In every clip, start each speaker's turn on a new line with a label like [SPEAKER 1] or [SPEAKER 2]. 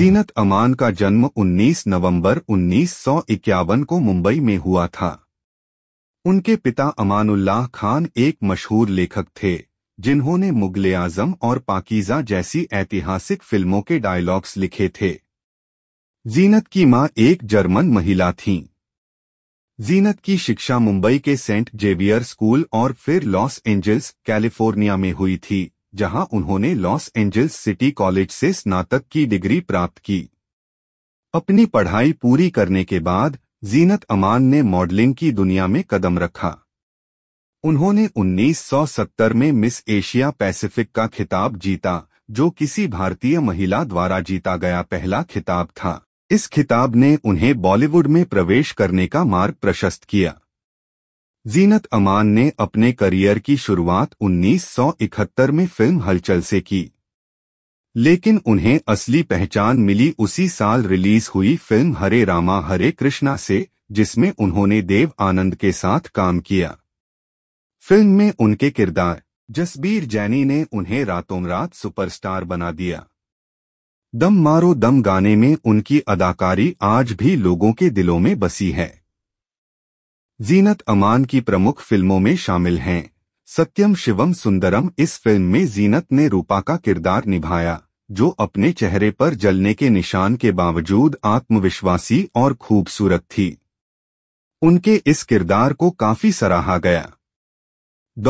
[SPEAKER 1] जीनत अमान का जन्म 19 नवंबर 1951 को मुंबई में हुआ था उनके पिता अमानुल्लाह खान एक मशहूर लेखक थे जिन्होंने मुगल आजम और पाकिजा जैसी ऐतिहासिक फिल्मों के डायलॉग्स लिखे थे जीनत की मां एक जर्मन महिला थीं। जीनत की शिक्षा मुंबई के सेंट जेवियर स्कूल और फिर लॉस एंजल्स कैलिफोर्निया में हुई थी जहां उन्होंने लॉस एंजल्स सिटी कॉलेज से स्नातक की डिग्री प्राप्त की अपनी पढ़ाई पूरी करने के बाद जीनत अमान ने मॉडलिंग की दुनिया में कदम रखा उन्होंने 1970 में मिस एशिया पैसिफिक का खिताब जीता जो किसी भारतीय महिला द्वारा जीता गया पहला खिताब था इस खिताब ने उन्हें बॉलीवुड में प्रवेश करने का मार्ग प्रशस्त किया जीनत अमान ने अपने करियर की शुरुआत 1971 में फिल्म हलचल से की लेकिन उन्हें असली पहचान मिली उसी साल रिलीज हुई फिल्म हरे रामा हरे कृष्णा से जिसमें उन्होंने देव आनंद के साथ काम किया फिल्म में उनके किरदार जसबीर जैनी ने उन्हें रातों रात सुपरस्टार बना दिया दम मारो दम गाने में उनकी अदाकारी आज भी लोगों के दिलों में बसी है जीनत अमान की प्रमुख फिल्मों में शामिल हैं सत्यम शिवम सुंदरम इस फिल्म में जीनत ने रूपा का किरदार निभाया जो अपने चेहरे पर जलने के निशान के बावजूद आत्मविश्वासी और खूबसूरत थी उनके इस किरदार को काफी सराहा गया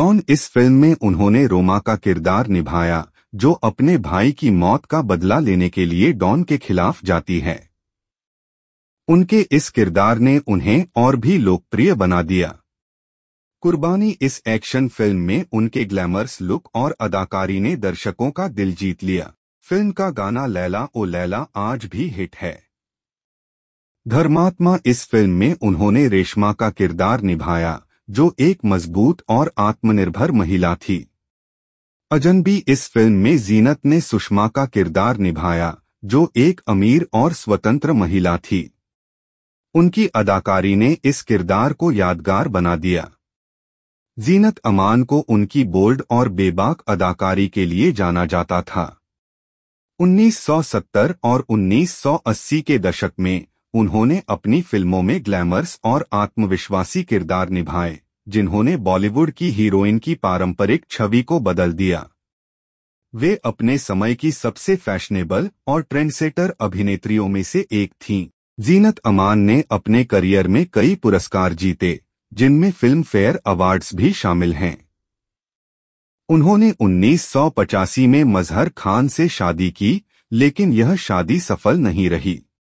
[SPEAKER 1] डॉन इस फिल्म में उन्होंने रोमा का किरदार निभाया जो अपने भाई की मौत का बदला लेने के लिए डॉन के खिलाफ जाती है उनके इस किरदार ने उन्हें और भी लोकप्रिय बना दिया कुर्बानी इस एक्शन फिल्म में उनके ग्लैमरस लुक और अदाकारी ने दर्शकों का दिल जीत लिया फिल्म का गाना लैला ओ लैला आज भी हिट है धर्मात्मा इस फिल्म में उन्होंने रेशमा का किरदार निभाया जो एक मजबूत और आत्मनिर्भर महिला थी अजनबी इस फिल्म में जीनत ने सुषमा का किरदार निभाया जो एक अमीर और स्वतंत्र महिला थी उनकी अदाकारी ने इस किरदार को यादगार बना दिया जीनत अमान को उनकी बोल्ड और बेबाक अदाकारी के लिए जाना जाता था 1970 और 1980 के दशक में उन्होंने अपनी फिल्मों में ग्लैमर्स और आत्मविश्वासी किरदार निभाए जिन्होंने बॉलीवुड की हीरोइन की पारंपरिक छवि को बदल दिया वे अपने समय की सबसे फैशनेबल और ट्रेंडसेटर अभिनेत्रियों में से एक थीं। जीनत अमान ने अपने करियर में कई पुरस्कार जीते जिनमें फिल्म फेयर अवार्ड्स भी शामिल हैं उन्होंने उन्नीस में मजहर खान से शादी की लेकिन यह शादी सफल नहीं रही